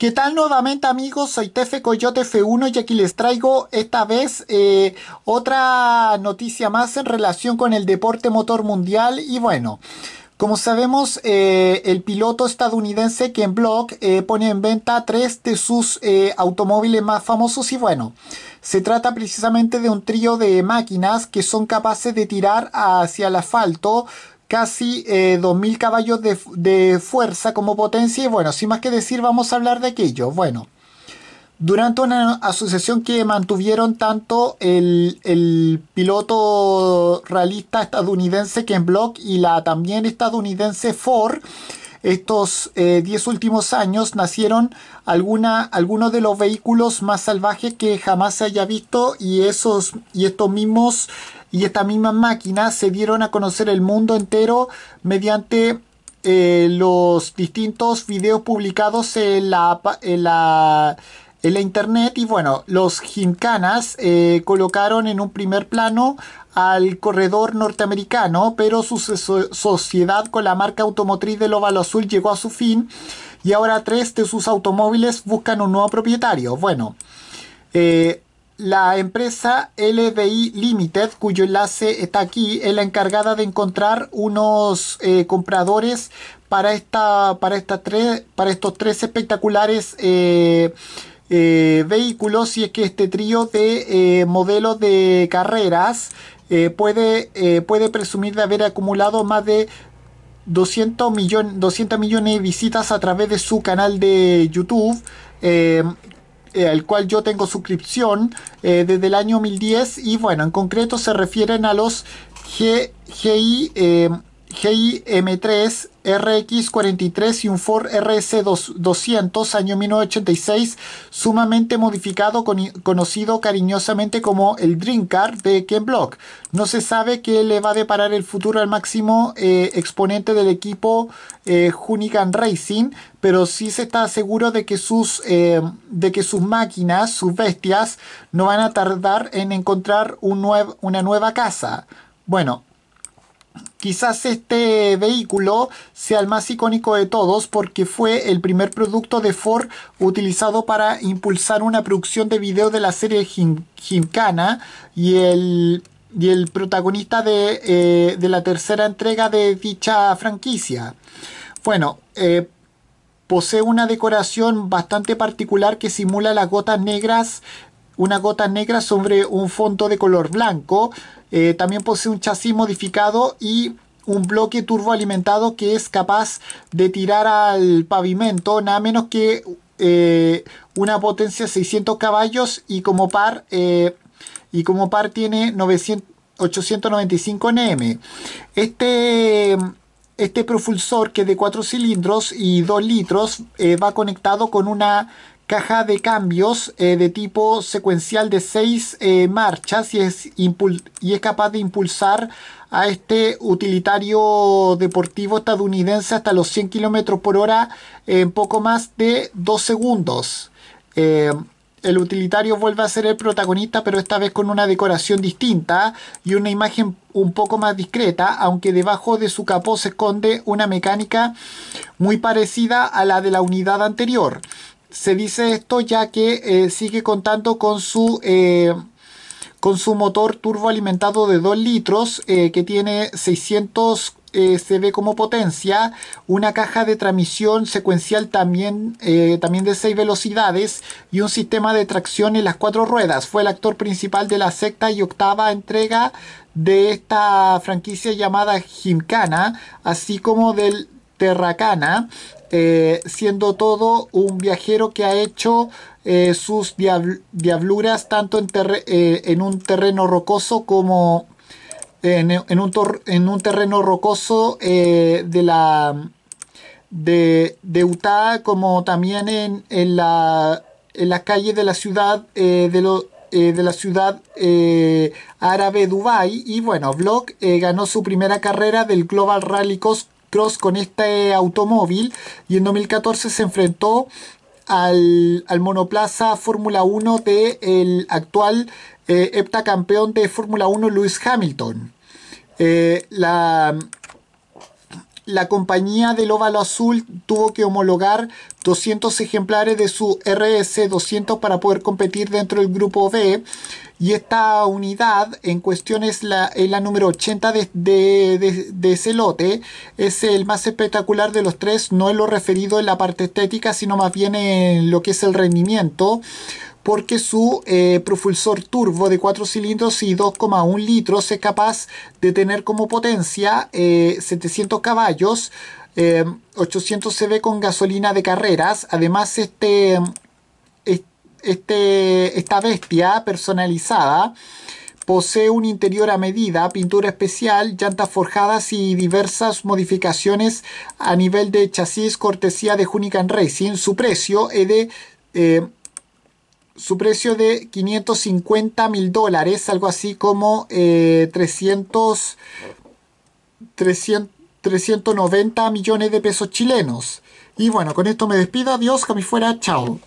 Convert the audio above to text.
¿Qué tal nuevamente amigos? Soy Tefe Coyote F1 y aquí les traigo esta vez eh, otra noticia más en relación con el deporte motor mundial y bueno. Como sabemos, eh, el piloto estadounidense Ken Block eh, pone en venta tres de sus automóviles más famosos y bueno, se trata precisamente de un trío de máquinas que son capaces de tirar hacia el asfalto casi 2.000 eh, caballos de, fuerza como potencia y bueno, sin más que decir vamos a hablar de aquello. Bueno, durante una asociación que mantuvieron tanto el, el piloto realista estadounidense Ken Block y la también estadounidense Ford, estos 10 eh, últimos años nacieron alguna, algunos de los vehículos más salvajes que jamás se haya visto y, esos, y estos mismos y esta misma máquina se dieron a conocer el mundo entero mediante eh, los distintos videos publicados en la, en la en la internet y bueno, los gincanas eh, colocaron en un primer plano al corredor norteamericano, pero su sociedad con la marca automotriz de óvalo azul llegó a su fin y ahora tres de sus automóviles buscan un nuevo propietario. Bueno, eh, la empresa LDI Limited, cuyo enlace está aquí, es la encargada de encontrar unos eh, compradores para, esta, para, para estos tres espectaculares eh, vehículos si es que este trío de eh, modelos de carreras eh, puede, puede presumir de haber acumulado más de 200, millones 200 millones de visitas a través de su canal de YouTube em, al cual yo tengo suscripción desde el año 2010 y bueno, en concreto se refieren a los GGI em, GIM3 RX43 y un Ford rs 200 año 1986 sumamente modificado conocido cariñosamente como el Dream de Ken Block. No se sabe qué le va a deparar el futuro al máximo eh, exponente del equipo Hunigan eh, Racing, pero sí se está seguro de que, sus, eh, de que sus máquinas, sus bestias, no van a tardar en encontrar una nueva casa. Bueno, Quizás este vehículo sea el más icónico de todos porque fue el primer producto de Ford utilizado para impulsar una producción de video de la serie Jim y el, el protagonista eh, de, la tercera entrega de dicha franquicia. Bueno, eh, posee una decoración bastante particular que simula las gotas negras una gota negra sobre un fondo de color blanco. Eh, también posee un chasis modificado y un bloque turboalimentado que es capaz de tirar al pavimento nada menos que eh, una potencia de 600 caballos y como par eh, y como par tiene 895 nm este este propulsor que es de 4 cilindros y 2 litros va conectado con una caja de cambios eh, de tipo secuencial de 6 eh, marchas y es, y es capaz de impulsar a este utilitario deportivo estadounidense hasta los 100 km por hora en poco más de 2 segundos. Eh, el utilitario vuelve a ser el protagonista, pero esta vez con una decoración distinta y una imagen un poco más discreta, aunque debajo de su capó se esconde una mecánica muy parecida a la de la unidad anterior. Se dice esto ya que eh, sigue contando con su, eh, con su motor turbo alimentado de 2 litros eh, que tiene 600 se como potencia, una caja de transmisión secuencial también, también de 6 velocidades y un sistema de tracción en las cuatro ruedas. Fue el actor principal de la sexta y octava entrega de esta franquicia llamada Jimcana, así como del Terracana, eh, siendo todo un viajero que ha hecho eh, sus diabluras tanto eh, en, un terreno rocoso como en, un, terreno rocoso de la de, de, Utah como también en, la en de la ciudad de de la ciudad árabe Dubai y bueno, Block ganó su primera carrera del Global Rally Cos cross con este automóvil y en 2014 se enfrentó al, al monoplaza Fórmula 1 del actual eh, heptacampeón de Fórmula 1 Lewis Hamilton. Eh, la, la compañía del óvalo azul tuvo que homologar 200 ejemplares de su RS200 para poder competir dentro del grupo B y esta unidad en cuestión es la, número 80 de, ese lote. Es el más espectacular de los tres, no es lo referido en la parte estética, sino más bien en lo que es el rendimiento. Porque su eh, propulsor turbo de 4 cilindros y 2,1 litros es capaz de tener como potencia 700 eh, caballos, 800 eh, CV con gasolina de carreras. Además, este este, esta bestia personalizada posee un interior a medida, pintura especial, llantas forjadas y diversas modificaciones a nivel de chasis cortesía de Hunican Racing. Su precio es de... Eh, su precio de 550 mil dólares, algo así como 300, 300, 390 millones de pesos chilenos. Y bueno, con esto me despido, adiós, que fuera, chao.